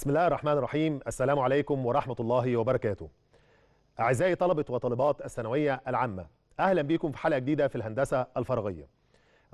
بسم الله الرحمن الرحيم السلام عليكم ورحمة الله وبركاته أعزائي طلبة وطالبات الثانوية العامة أهلا بكم في حلقة جديدة في الهندسة الفراغية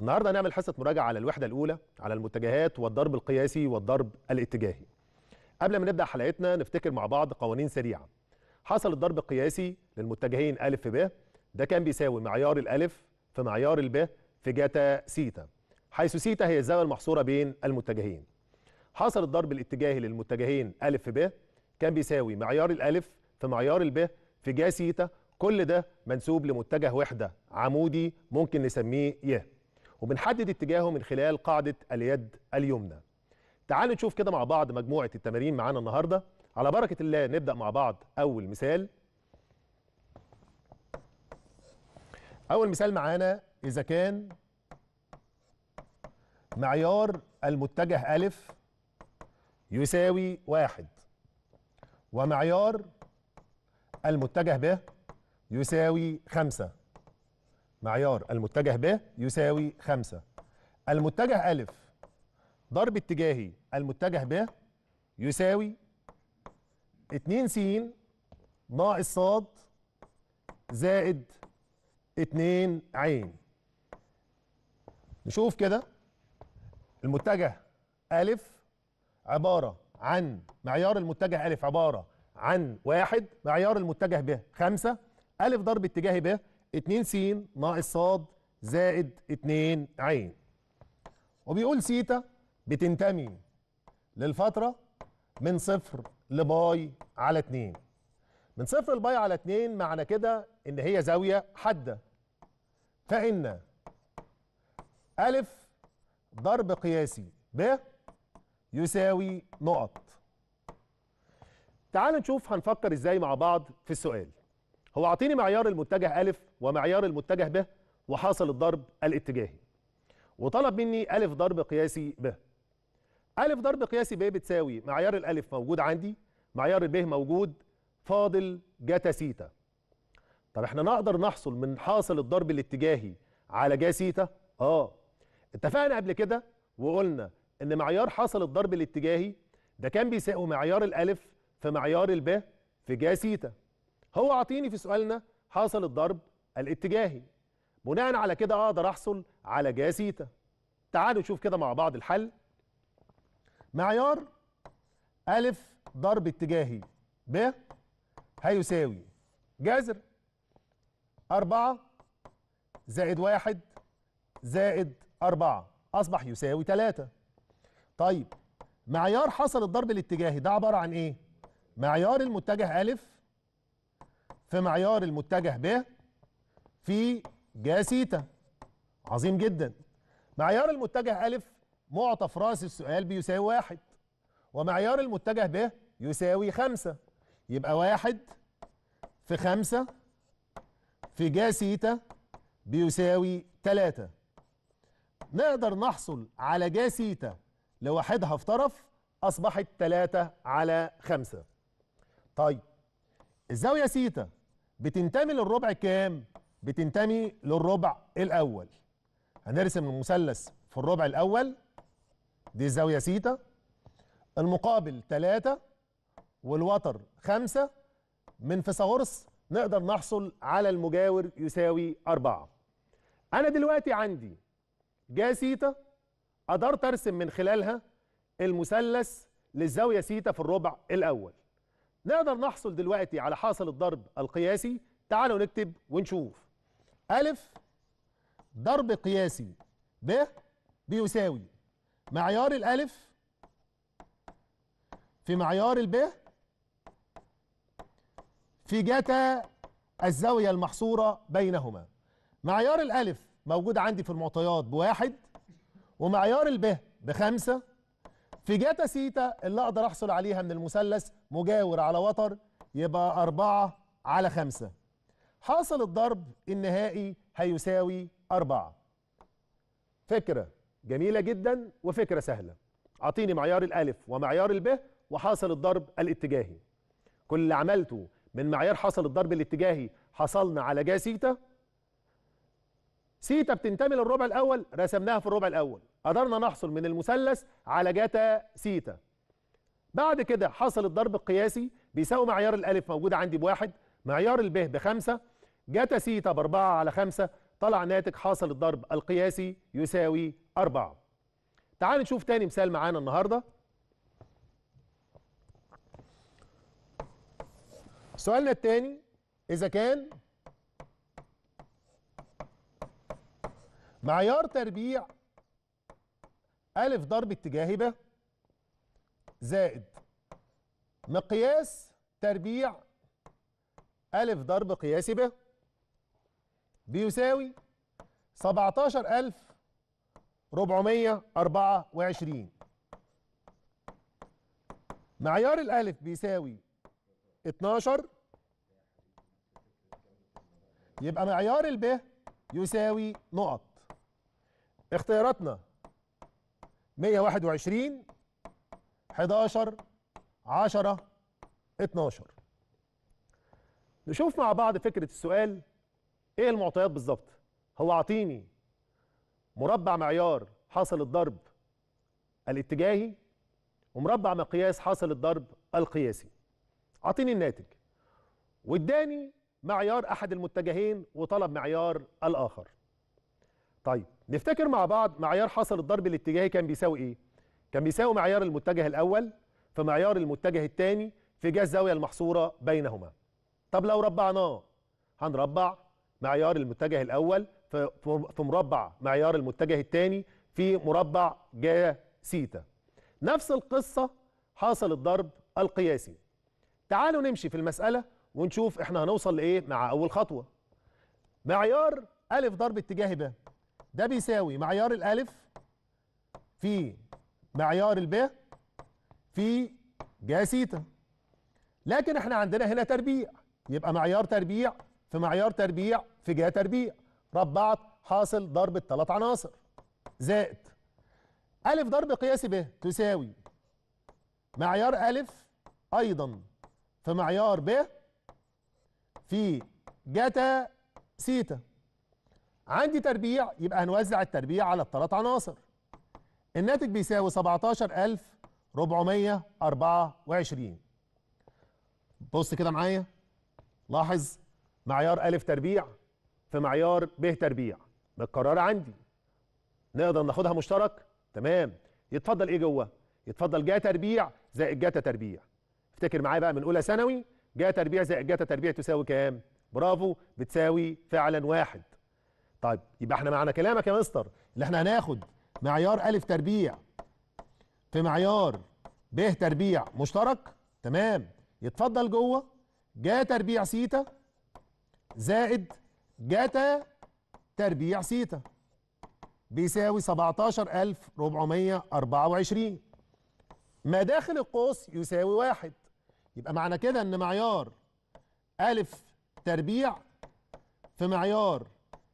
النهاردة هنعمل حصة مراجعة على الوحدة الأولى على المتجهات والضرب القياسي والضرب الاتجاهي قبل ما نبدأ حلقتنا نفتكر مع بعض قوانين سريعة حصل الضرب القياسي للمتجهين أ ب ده كان بيساوي معيار الألف في معيار الب في جتا سيتا حيث سيتا هي الزاوية المحصورة بين المتجهين حصل الضرب الاتجاهي للمتجهين أ في ب كان بيساوي معيار الألف في معيار الب في جا سيتا كل ده منسوب لمتجه وحدة عمودي ممكن نسميه ي وبنحدد اتجاهه من خلال قاعدة اليد اليمنى تعالوا نشوف كده مع بعض مجموعة التمارين معانا النهاردة على بركة الله نبدأ مع بعض أول مثال أول مثال معانا إذا كان معيار المتجه ألف يساوي واحد ومعيار المتجه به يساوي خمسة معيار المتجه به يساوي خمسة المتجه ألف ضرب اتجاهي المتجه به يساوي اتنين س ناقص ص زائد اتنين ع نشوف كده المتجه ألف عبارة عن معيار المتجه ألف عبارة عن واحد معيار المتجه به خمسة ألف ضرب اتجاهي به 2 س ناقص ص زائد 2 ع وبيقول سيتا بتنتمي للفترة من صفر لباي على 2 من صفر لباي على 2 معنى كده ان هي زاوية حادة فإن ألف ضرب قياسي ب يساوي نقط تعال نشوف هنفكر ازاي مع بعض في السؤال هو اعطيني معيار المتجه أ ومعيار المتجه ب وحاصل الضرب الاتجاهي وطلب مني أ ضرب قياسي ب أ ضرب قياسي ب بتساوي معيار الألف موجود عندي معيار ب موجود فاضل جتا سيتا طب احنا نقدر نحصل من حاصل الضرب الاتجاهي على جا سيتا اه اتفقنا قبل كده وقلنا ان معيار حصل الضرب الاتجاهي ده كان بيساوي معيار الالف في معيار الباء في جا سيتا هو عاطيني في سؤالنا حصل الضرب الاتجاهي بناء على كده اقدر احصل على جا سيتا تعالوا نشوف كده مع بعض الحل معيار ألف ضرب اتجاهي ب هيساوي جذر أربعة زائد واحد زائد أربعة أصبح يساوي تلاتة طيب معيار حصل الضرب الاتجاهي ده عباره عن ايه معيار المتجه ا في معيار المتجه ب في جا سيتا عظيم جدا معيار المتجه ا معطى في راس السؤال بيساوي واحد ومعيار المتجه ب يساوي خمسة يبقى واحد في خمسة في جا سيتا بيساوي تلاتة نقدر نحصل على جا سيتا لوحدها في طرف أصبحت 3 على 5 طيب الزاوية سيتا بتنتمي للربع كام؟ بتنتمي للربع الأول هنرسم المثلث في الربع الأول دي الزاوية سيتا المقابل 3 والوتر 5 من فيثاغورس نقدر نحصل على المجاور يساوي 4 أنا دلوقتي عندي جا سيتا قدرت ارسم من خلالها المثلث للزاويه سيتا في الربع الاول نقدر نحصل دلوقتي على حاصل الضرب القياسي تعالوا نكتب ونشوف ا ضرب قياسي ب بيساوي معيار الألف في معيار الب في جتا الزاوية المحصورة بينهما معيار الألف موجود عندي في المعطيات بواحد ومعيار الب بخمسة في جاتا سيتا اللي أقدر أحصل عليها من المثلث مجاور على وتر يبقى أربعة على خمسة حاصل الضرب النهائي هيساوي أربعة فكرة جميلة جدا وفكرة سهلة أعطيني معيار الألف ومعيار الب وحاصل الضرب الاتجاهي كل اللي عملته من معيار حاصل الضرب الاتجاهي حصلنا على جا سيتا سيتا بتنتمي للربع الاول رسمناها في الربع الاول قدرنا نحصل من المثلث على جتا سيتا بعد كده حصل الضرب القياسي بيساوي معيار الالف موجود عندي بواحد معيار ب بخمسة جتا سيتا باربعة على خمسة طلع ناتج حاصل الضرب القياسي يساوي أربعة تعال نشوف تاني مثال معانا النهاردة سؤالنا التاني إذا كان معيار تربيع ألف ضرب اتجاهي ب زائد مقياس تربيع ألف ضرب قياسي ب بيساوي 17424 معيار الألف بيساوي 12 يبقى معيار ب يساوي نقط اختياراتنا 121 11 10 12 نشوف مع بعض فكرة السؤال ايه المعطيات بالظبط هو عطيني مربع معيار حاصل الضرب الاتجاهي ومربع مقياس حاصل الضرب القياسي اعطيني الناتج واداني معيار احد المتجهين وطلب معيار الاخر طيب نفتكر مع بعض معيار حصل الضرب الاتجاهي كان بيساوي ايه كان بيساوي معيار المتجه الاول في معيار المتجه الثاني في جهه الزاويه المحصوره بينهما طب لو ربعناه هنربع معيار المتجه الاول في مربع معيار المتجه الثاني في مربع جا سيتا نفس القصه حاصل الضرب القياسي تعالوا نمشي في المساله ونشوف احنا هنوصل لايه مع اول خطوه معيار أ ضرب اتجاه ب ده بيساوي معيار الالف في معيار الباء في جاسيتا لكن احنا عندنا هنا تربيع يبقى معيار تربيع في معيار تربيع في جا تربيع ربعت حاصل ضرب الثلاث عناصر زائد ألف ضرب قياسي ب تساوي معيار ألف أيضا في معيار ب في جتا سيتا عندي تربيع يبقى هنوزع التربيع على الثلاث عناصر الناتج بيساوي 17424 بص كده معايا لاحظ معيار ألف تربيع في معيار ب تربيع متكررة عندي نقدر ناخدها مشترك تمام يتفضل ايه جوه يتفضل جا تربيع زائد جتا تربيع افتكر معايا بقى من اولى ثانوي جا تربيع زائد جتا تربيع تساوي كام برافو بتساوي فعلا واحد طيب يبقى احنا معنى كلامك يا مستر اللي احنا هناخد معيار ألف تربيع في معيار ب تربيع مشترك تمام يتفضل جوه جا تربيع سيتا زائد جتا تربيع سيتا بيساوي 17424 ما داخل القوس يساوي واحد يبقى معنى كده ان معيار ألف تربيع في معيار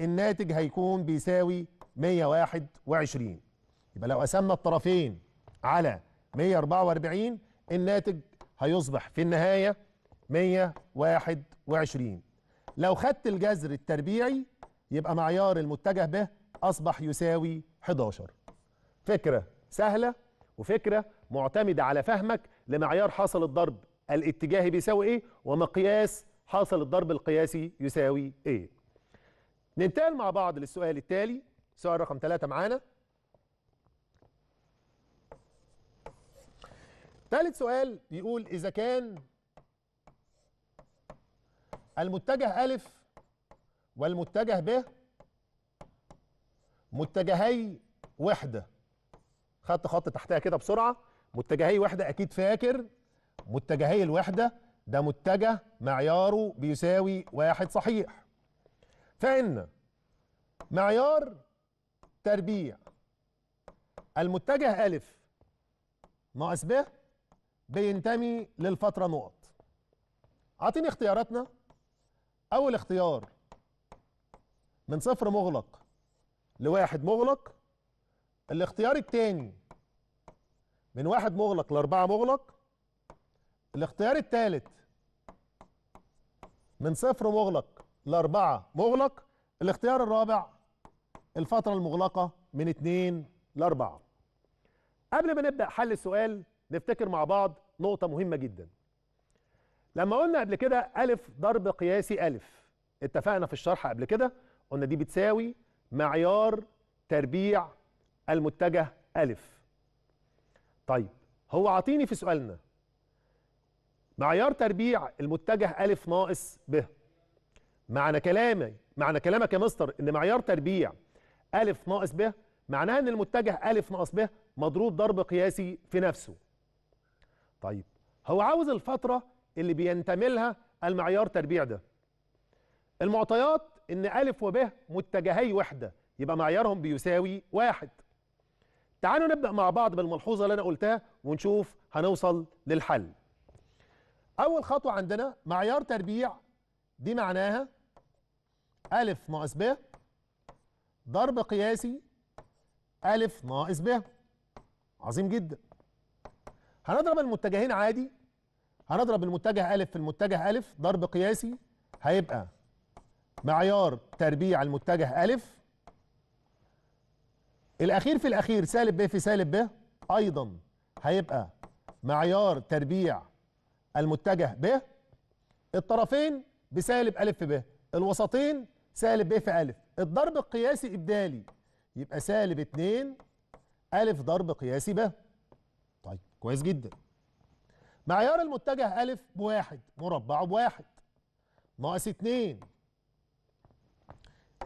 الناتج هيكون بيساوي 121 يبقى لو قسمنا الطرفين على 144 الناتج هيصبح في النهاية 121 لو خدت الجذر التربيعي يبقى معيار المتجه به أصبح يساوي 11 فكرة سهلة وفكرة معتمدة على فهمك لمعيار حاصل الضرب الاتجاهي بيساوي ايه ومقياس حاصل الضرب القياسي يساوي ايه ننتقل مع بعض للسؤال التالي سؤال رقم ثلاثة معانا ثالث سؤال بيقول إذا كان المتجه أ والمتجه ب متجهي وحدة خدت خط تحتها كده بسرعة متجهي وحدة أكيد فاكر متجهي الوحدة ده متجه معياره بيساوي واحد صحيح فإن معيار تربيع المتجه ألف ناقص ب بينتمي للفترة نقط أعطيني اختياراتنا أول اختيار من صفر مغلق لواحد مغلق الاختيار الثاني من واحد مغلق لأربعة مغلق الاختيار الثالث من صفر مغلق لأربعة مغلق الاختيار الرابع الفترة المغلقة من اتنين لأربعة قبل ما نبدأ حل السؤال نفتكر مع بعض نقطة مهمة جدا لما قلنا قبل كده ألف ضرب قياسي ألف اتفقنا في الشرح قبل كده قلنا دي بتساوي معيار تربيع المتجه ألف طيب هو عطيني في سؤالنا معيار تربيع المتجه ألف ناقص ب معنى كلامي معنى كلامك يا مستر ان معيار تربيع ألف ناقص ب معناها ان المتجه ألف ناقص ب مضروب ضرب قياسي في نفسه طيب هو عاوز الفترة اللي بينتمي لها المعيار تربيع ده المعطيات ان ألف وب متجهي وحدة يبقى معيارهم بيساوي واحد تعالوا نبدأ مع بعض بالملحوظة اللي أنا قلتها ونشوف هنوصل للحل أول خطوة عندنا معيار تربيع دي معناها ألف ناقص ب ضرب قياسي ألف ناقص ب عظيم جدا هنضرب المتجهين عادي هنضرب المتجه ألف في المتجه ألف ضرب قياسي هيبقى معيار تربيع المتجه ألف الأخير في الأخير سالب ب في سالب ب أيضا هيبقى معيار تربيع المتجه ب الطرفين بسالب ألف ب الوسطين سالب ب إيه في ألف الضرب القياسي إبدالي يبقى سالب 2 ألف ضرب قياسي ب طيب كويس جدا معيار المتجه ألف بواحد مربعه بواحد ناقص 2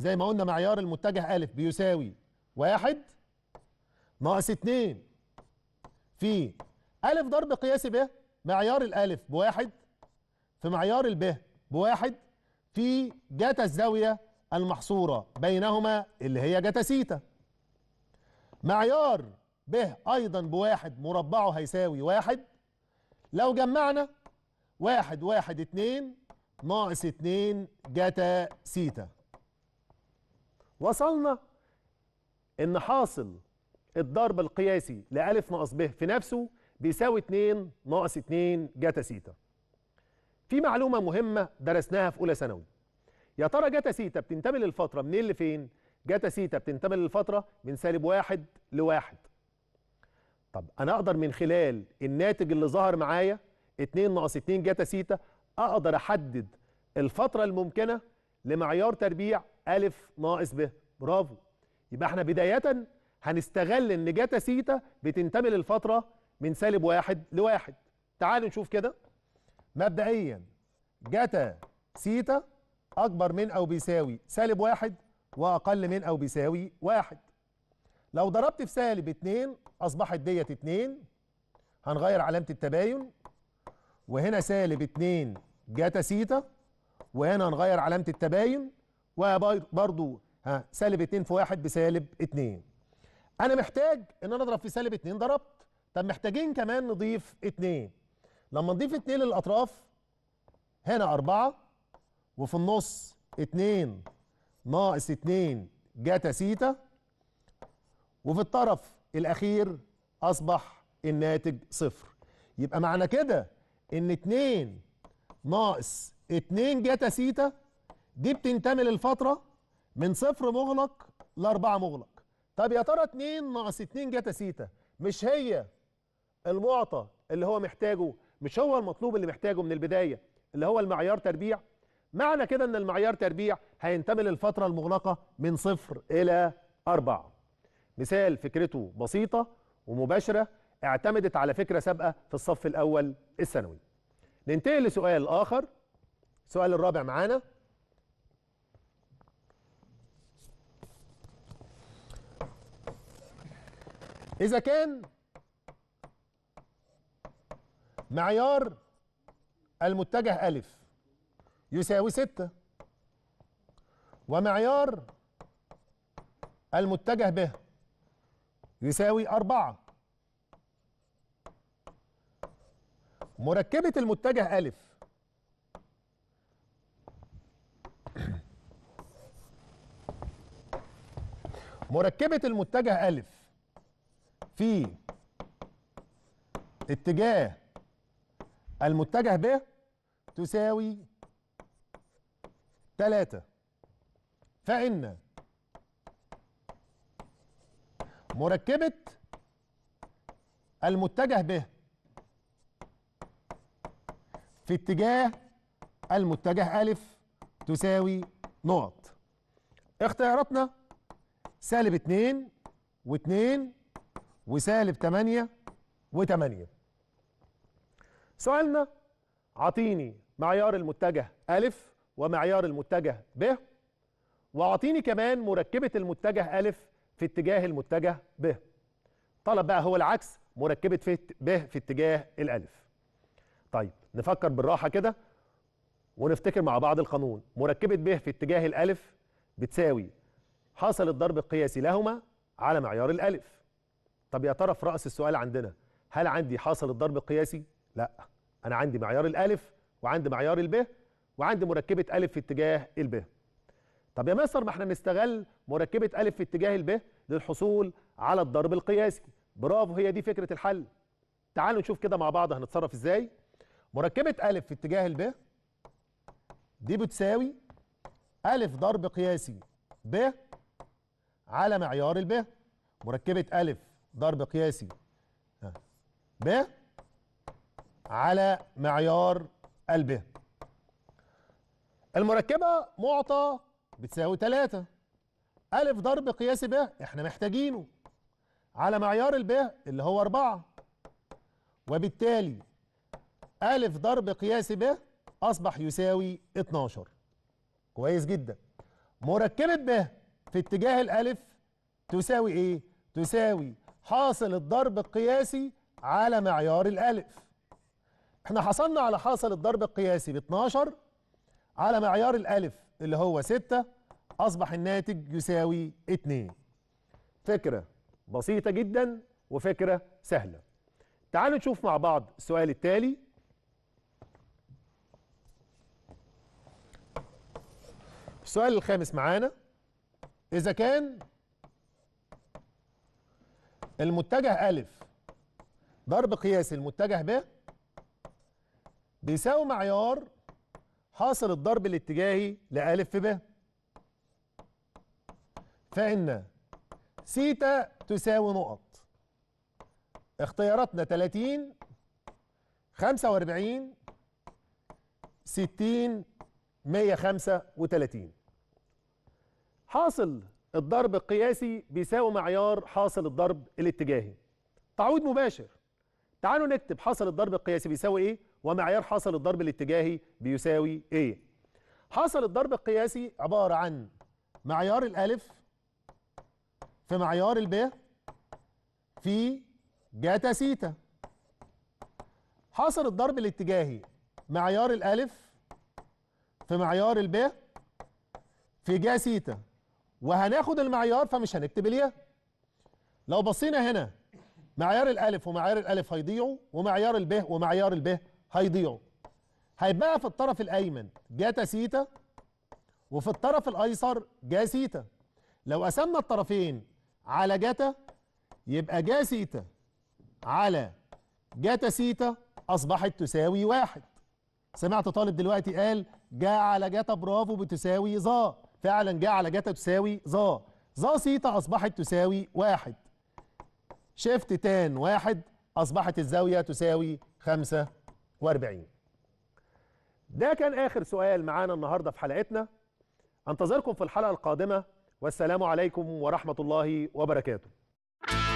زي ما قلنا معيار المتجه ألف بيساوي واحد ناقص اتنين في ألف ضرب قياسي ب معيار الألف بواحد في معيار الب بواحد في جتا الزاوية المحصورة بينهما اللي هي جتا سيتا معيار ب أيضا بواحد مربعه هيساوي واحد لو جمعنا واحد واحد اتنين ناقص اتنين جتا سيتا وصلنا ان حاصل الضرب القياسي لألف ناقص ب في نفسه بيساوي اتنين ناقص اتنين جتا سيتا في معلومه مهمه درسناها في اولى ثانوي يا ترى جتا سيتا بتنتمي للفتره منين لفين جتا سيتا بتنتمي للفتره من سالب واحد لواحد طب انا اقدر من خلال الناتج اللي ظهر معايا 2 ناقص 2 جتا سيتا اقدر احدد الفتره الممكنه لمعيار تربيع ا ناقص ب برافو يبقى احنا بدايه هنستغل ان جتا سيتا بتنتمي للفتره من سالب واحد لواحد تعالوا نشوف كده مبدئيا جتا سيتا أكبر من أو بيساوي سالب واحد وأقل من أو بيساوي واحد لو ضربت في سالب اتنين أصبحت ديت اتنين هنغير علامة التباين وهنا سالب اتنين جتا سيتا وهنا هنغير علامة التباين وبرضو ها سالب اتنين في واحد بسالب اتنين أنا محتاج إن أنا أضرب في سالب اتنين ضربت طب محتاجين كمان نضيف اتنين لما نضيف اتنين للاطراف هنا اربعة وفي النص اتنين ناقص اتنين جتا سيتا وفي الطرف الاخير اصبح الناتج صفر يبقى معنى كده ان اتنين ناقص اتنين جتا سيتا دي بتنتمي للفترة من صفر مغلق لاربعة مغلق طب يا ترى اتنين ناقص اتنين جتا سيتا مش هي المعطى اللي هو محتاجه مش هو المطلوب اللي محتاجه من البدايه اللي هو المعيار تربيع معنى كده ان المعيار تربيع هينتمي للفتره المغلقه من صفر الى اربع مثال فكرته بسيطه ومباشره اعتمدت على فكره سابقه في الصف الاول الثانوي ننتقل لسؤال اخر السؤال الرابع معانا اذا كان معيار المتجه ألف يساوي ستة ومعيار المتجه ب يساوي أربعة مركبة المتجه ألف مركبة المتجه ألف في اتجاه المتجه به تساوي ثلاثة فإن مركبة المتجه به في اتجاه المتجه أ تساوي نقط اختياراتنا سالب اتنين واتنين وسالب تمانية وتمانية سؤالنا اعطيني معيار المتجه ألف ومعيار المتجه ب واعطيني كمان مركبة المتجه ألف في اتجاه المتجه ب طلب بقى هو العكس مركبة في ب في اتجاه الألف طيب نفكر بالراحة كده ونفتكر مع بعض القانون مركبة ب في اتجاه الألف بتساوي حصل الضرب القياسي لهما على معيار الألف طب يا ترى في رأس السؤال عندنا هل عندي حاصل الضرب القياسي؟ لأ انا عندي معيار الالف وعندي معيار الب وعندي مركبه الف في اتجاه الب طب يا مصر ما احنا نستغل مركبه الف في اتجاه الب للحصول على الضرب القياسي برافو هي دي فكره الحل تعالوا نشوف كده مع بعض هنتصرف ازاي مركبه الف في اتجاه الب دي بتساوي ألف ضرب قياسي ب على معيار الب مركبة ألف ضرب قياسي ب على معيار قلبها المركبة معطى بتساوي 3 ألف ضرب قياس ب احنا محتاجينه على معيار الب اللي هو 4 وبالتالي ألف ضرب قياس ب أصبح يساوي 12 كويس جدا مركبة ب في اتجاه الألف تساوي إيه؟ تساوي حاصل الضرب القياسي على معيار الألف احنا حصلنا على حاصل الضرب القياسي ب 12 على معيار الالف اللي هو 6 اصبح الناتج يساوي 2 فكرة بسيطة جدا وفكرة سهلة تعالوا نشوف مع بعض السؤال التالي السؤال الخامس معانا إذا كان المتجه ألف ضرب قياسي المتجه ب بيساوي معيار حاصل الضرب الاتجاهي لألف في ب فإن سيتا تساوي نقط اختياراتنا 30 45 60 135 حاصل الضرب القياسي بيساوي معيار حاصل الضرب الاتجاهي تعويض مباشر تعالوا نكتب حاصل الضرب القياسي بيساوي ايه ومعيار حصل الضرب الاتجاهي بيساوي ايه حصل الضرب القياسي عبارة عن معيار الالف في معيار الباء في جتا سيتا حصل الضرب الاتجاهي معيار الالف في معيار الباء في جا سيتا وهناخد المعيار فمش هنكتب الياء لو بصينا هنا معيار الالف ومعيار الالف هيضيعوا ومعيار الباء ومعيار الباء هيضيعوا هيبقى في الطرف الايمن جاتا سيتا وفي الطرف الايسر جا سيتا لو قسمنا الطرفين على جاتا يبقى جا سيتا على جاتا سيتا اصبحت تساوي واحد سمعت طالب دلوقتي قال جا على جاتا برافو بتساوي ظا فعلا جا على جاتا تساوي ظا ظا سيتا اصبحت تساوي واحد شيفت تان واحد اصبحت الزاويه تساوي خمسه وأربعين ده كان آخر سؤال معانا النهاردة في حلقتنا أنتظركم في الحلقة القادمة والسلام عليكم ورحمة الله وبركاته